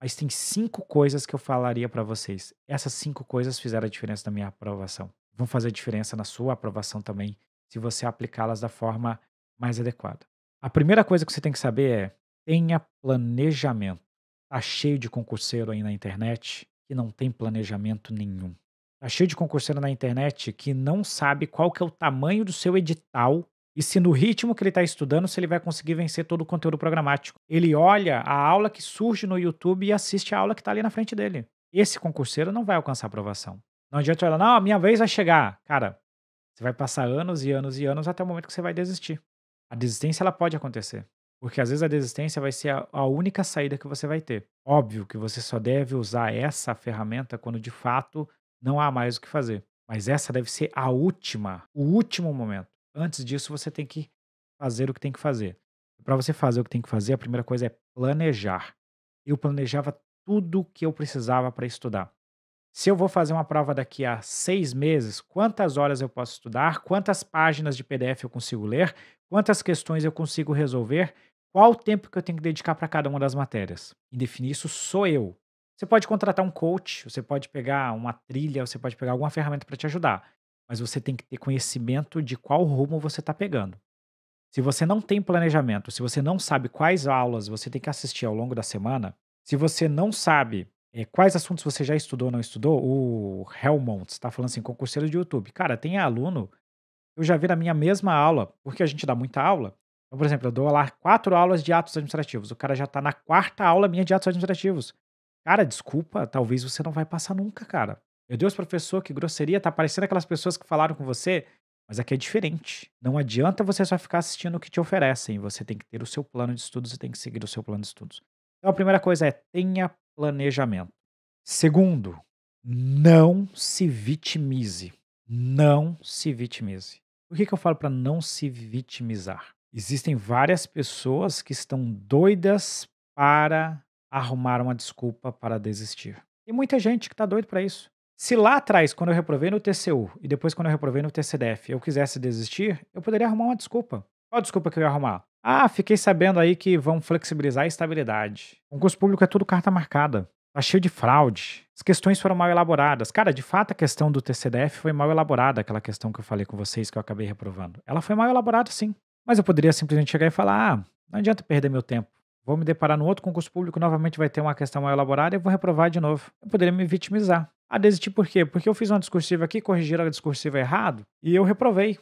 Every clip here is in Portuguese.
Mas tem cinco coisas que eu falaria para vocês. Essas cinco coisas fizeram a diferença na minha aprovação. Vão fazer a diferença na sua aprovação também, se você aplicá-las da forma mais adequada. A primeira coisa que você tem que saber é: tenha planejamento. Tá cheio de concurseiro aí na internet que não tem planejamento nenhum. Tá cheio de concurseiro na internet que não sabe qual que é o tamanho do seu edital e se no ritmo que ele está estudando, se ele vai conseguir vencer todo o conteúdo programático. Ele olha a aula que surge no YouTube e assiste a aula que está ali na frente dele. Esse concurseiro não vai alcançar aprovação. Não adianta olhar, não, minha vez vai chegar. Cara, você vai passar anos e anos e anos até o momento que você vai desistir. A desistência ela pode acontecer. Porque às vezes a desistência vai ser a única saída que você vai ter. Óbvio que você só deve usar essa ferramenta quando de fato não há mais o que fazer. Mas essa deve ser a última, o último momento. Antes disso, você tem que fazer o que tem que fazer. Para você fazer o que tem que fazer, a primeira coisa é planejar. Eu planejava tudo o que eu precisava para estudar. Se eu vou fazer uma prova daqui a seis meses, quantas horas eu posso estudar, quantas páginas de PDF eu consigo ler, quantas questões eu consigo resolver, qual o tempo que eu tenho que dedicar para cada uma das matérias. E definir isso sou eu. Você pode contratar um coach, você pode pegar uma trilha, você pode pegar alguma ferramenta para te ajudar mas você tem que ter conhecimento de qual rumo você está pegando. Se você não tem planejamento, se você não sabe quais aulas você tem que assistir ao longo da semana, se você não sabe é, quais assuntos você já estudou ou não estudou, o Helmont está falando assim, concurseiro de YouTube. Cara, tem aluno, eu já vi na minha mesma aula, porque a gente dá muita aula. Então, por exemplo, eu dou lá quatro aulas de atos administrativos. O cara já está na quarta aula minha de atos administrativos. Cara, desculpa, talvez você não vai passar nunca, cara. Meu Deus, professor, que grosseria, tá parecendo aquelas pessoas que falaram com você. Mas aqui é diferente. Não adianta você só ficar assistindo o que te oferecem. Você tem que ter o seu plano de estudos e tem que seguir o seu plano de estudos. Então a primeira coisa é tenha planejamento. Segundo, não se vitimize. Não se vitimize. Por que, que eu falo para não se vitimizar? Existem várias pessoas que estão doidas para arrumar uma desculpa para desistir. E muita gente que está doido para isso. Se lá atrás, quando eu reprovei no TCU e depois quando eu reprovei no TCDF, eu quisesse desistir, eu poderia arrumar uma desculpa. Qual a desculpa que eu ia arrumar? Ah, fiquei sabendo aí que vão flexibilizar a estabilidade. O concurso público é tudo carta marcada. Tá cheio de fraude. As questões foram mal elaboradas. Cara, de fato a questão do TCDF foi mal elaborada, aquela questão que eu falei com vocês que eu acabei reprovando. Ela foi mal elaborada, sim. Mas eu poderia simplesmente chegar e falar: ah, não adianta perder meu tempo. Vou me deparar no outro concurso público, novamente vai ter uma questão mais elaborada e vou reprovar de novo. Eu poderia me vitimizar. Ah, desistir por quê? Porque eu fiz uma discursiva aqui, corrigiram a discursiva errado e eu reprovei.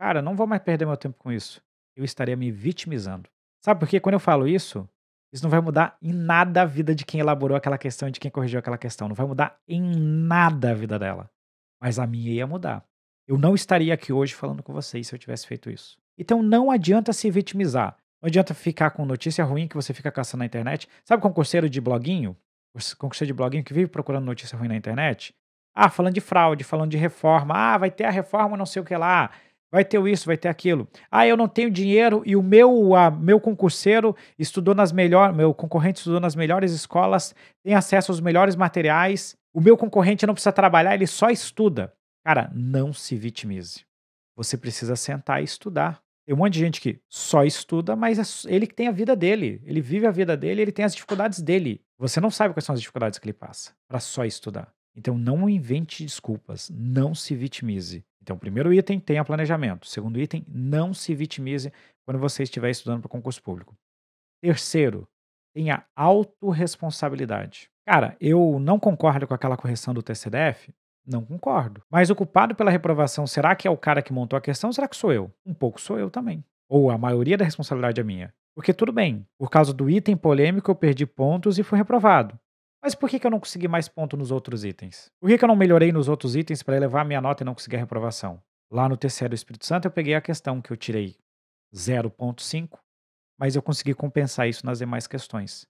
Cara, não vou mais perder meu tempo com isso. Eu estaria me vitimizando. Sabe por quê? Quando eu falo isso, isso não vai mudar em nada a vida de quem elaborou aquela questão e de quem corrigiu aquela questão. Não vai mudar em nada a vida dela. Mas a minha ia mudar. Eu não estaria aqui hoje falando com vocês se eu tivesse feito isso. Então não adianta se vitimizar. Não adianta ficar com notícia ruim que você fica caçando na internet. Sabe concurseiro de bloguinho? Concurseiro de bloguinho que vive procurando notícia ruim na internet? Ah, falando de fraude, falando de reforma. Ah, vai ter a reforma, não sei o que lá. Vai ter isso, vai ter aquilo. Ah, eu não tenho dinheiro e o meu a, meu concurseiro estudou nas melhores, meu concorrente estudou nas melhores escolas, tem acesso aos melhores materiais. O meu concorrente não precisa trabalhar, ele só estuda. Cara, não se vitimize. Você precisa sentar e estudar. Tem um monte de gente que só estuda, mas é ele que tem a vida dele. Ele vive a vida dele, ele tem as dificuldades dele. Você não sabe quais são as dificuldades que ele passa para só estudar. Então não invente desculpas, não se vitimize. Então, primeiro item, tenha planejamento. Segundo item, não se vitimize quando você estiver estudando para concurso público. Terceiro, tenha autorresponsabilidade. Cara, eu não concordo com aquela correção do TCDF, não concordo. Mas o culpado pela reprovação, será que é o cara que montou a questão? Será que sou eu? Um pouco sou eu também. Ou a maioria da responsabilidade é minha. Porque tudo bem, por causa do item polêmico eu perdi pontos e fui reprovado. Mas por que, eu não consegui mais ponto nos outros itens? Por que, eu não melhorei nos outros itens para elevar minha nota e não conseguir a reprovação? Lá no terceiro Espírito Santo eu peguei a questão que eu tirei 0.5, mas eu consegui compensar isso nas demais questões.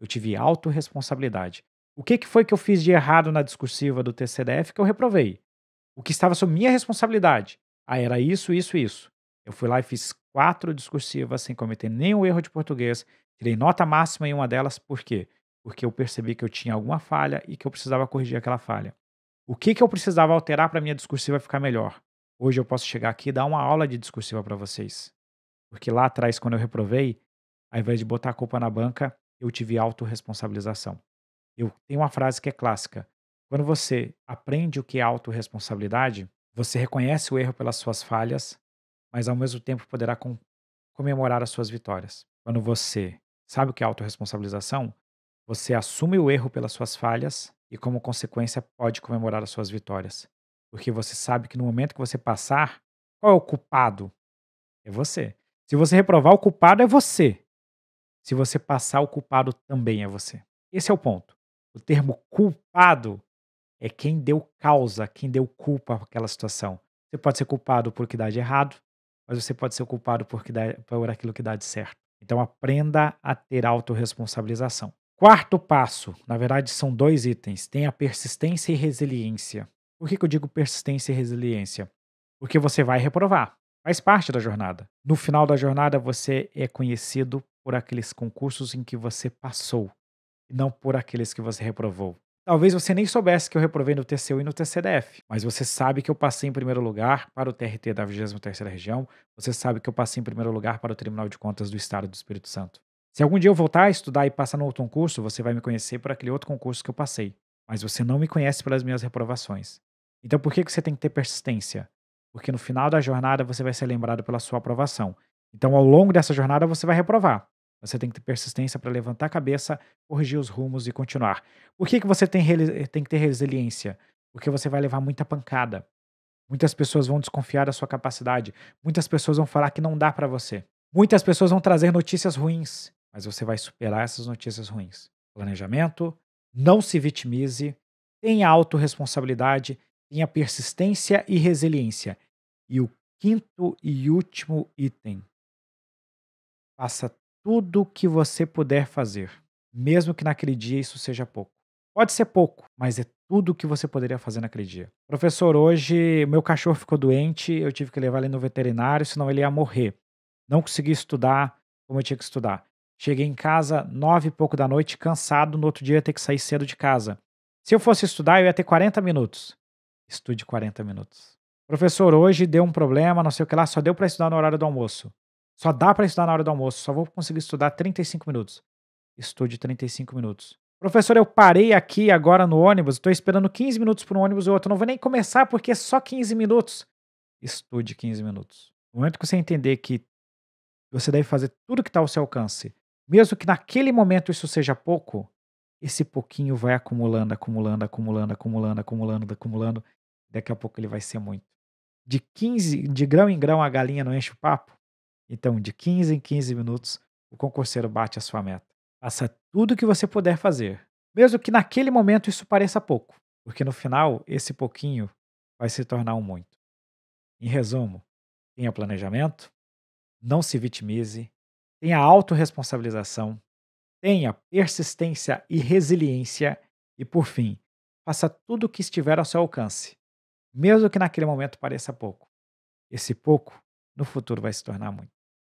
Eu tive autorresponsabilidade. O que, que foi que eu fiz de errado na discursiva do TCDF que eu reprovei? O que estava sob minha responsabilidade? Ah, era isso, isso, isso. Eu fui lá e fiz quatro discursivas sem cometer nenhum erro de português, tirei nota máxima em uma delas, por quê? Porque eu percebi que eu tinha alguma falha e que eu precisava corrigir aquela falha. O que, que eu precisava alterar para minha discursiva ficar melhor? Hoje eu posso chegar aqui e dar uma aula de discursiva para vocês. Porque lá atrás, quando eu reprovei, ao invés de botar a culpa na banca, eu tive autorresponsabilização. Eu tenho uma frase que é clássica. Quando você aprende o que é autorresponsabilidade, você reconhece o erro pelas suas falhas, mas ao mesmo tempo poderá com comemorar as suas vitórias. Quando você sabe o que é autorresponsabilização, você assume o erro pelas suas falhas e, como consequência, pode comemorar as suas vitórias. Porque você sabe que no momento que você passar, qual é o culpado? É você. Se você reprovar, o culpado é você. Se você passar, o culpado também é você. Esse é o ponto. O termo culpado é quem deu causa, quem deu culpa àquela situação. Você pode ser culpado por que dá de errado, mas você pode ser culpado por, que dá, por aquilo que dá de certo. Então aprenda a ter autorresponsabilização. Quarto passo, na verdade são dois itens, tem a persistência e resiliência. Por que, que eu digo persistência e resiliência? Porque você vai reprovar, faz parte da jornada. No final da jornada você é conhecido por aqueles concursos em que você passou e não por aqueles que você reprovou. Talvez você nem soubesse que eu reprovei no TCU e no TCDF, mas você sabe que eu passei em primeiro lugar para o TRT da 23ª região, você sabe que eu passei em primeiro lugar para o Tribunal de Contas do Estado do Espírito Santo. Se algum dia eu voltar a estudar e passar no outro concurso, você vai me conhecer por aquele outro concurso que eu passei, mas você não me conhece pelas minhas reprovações. Então por que você tem que ter persistência? Porque no final da jornada você vai ser lembrado pela sua aprovação. Então ao longo dessa jornada você vai reprovar, você tem que ter persistência para levantar a cabeça, corrigir os rumos e continuar. Por que, que você tem, eh, tem que ter resiliência? Porque você vai levar muita pancada. Muitas pessoas vão desconfiar da sua capacidade. Muitas pessoas vão falar que não dá para você. Muitas pessoas vão trazer notícias ruins, mas você vai superar essas notícias ruins. Planejamento, não se vitimize, tenha autorresponsabilidade, tenha persistência e resiliência. E o quinto e último item: faça tudo o que você puder fazer, mesmo que naquele dia isso seja pouco. Pode ser pouco, mas é tudo o que você poderia fazer naquele dia. Professor, hoje meu cachorro ficou doente, eu tive que levar ele no veterinário, senão ele ia morrer. Não consegui estudar como eu tinha que estudar. Cheguei em casa nove e pouco da noite, cansado, no outro dia eu ia ter que sair cedo de casa. Se eu fosse estudar, eu ia ter 40 minutos. Estude 40 minutos. Professor, hoje deu um problema, não sei o que lá, só deu para estudar no horário do almoço. Só dá para estudar na hora do almoço, só vou conseguir estudar 35 minutos. Estude 35 minutos. Professor, eu parei aqui agora no ônibus, estou esperando 15 minutos para um ônibus ou outro, não vou nem começar porque é só 15 minutos. Estude 15 minutos. No momento que você entender que você deve fazer tudo que está ao seu alcance, mesmo que naquele momento isso seja pouco, esse pouquinho vai acumulando, acumulando, acumulando, acumulando, acumulando, acumulando. Daqui a pouco ele vai ser muito. De 15, de grão em grão a galinha não enche o papo. Então, de 15 em 15 minutos, o concurseiro bate a sua meta. Faça tudo o que você puder fazer, mesmo que naquele momento isso pareça pouco, porque no final, esse pouquinho vai se tornar um muito. Em resumo, tenha planejamento, não se vitimize, tenha autorresponsabilização, tenha persistência e resiliência e, por fim, faça tudo o que estiver ao seu alcance, mesmo que naquele momento pareça pouco. Esse pouco no futuro vai se tornar muito.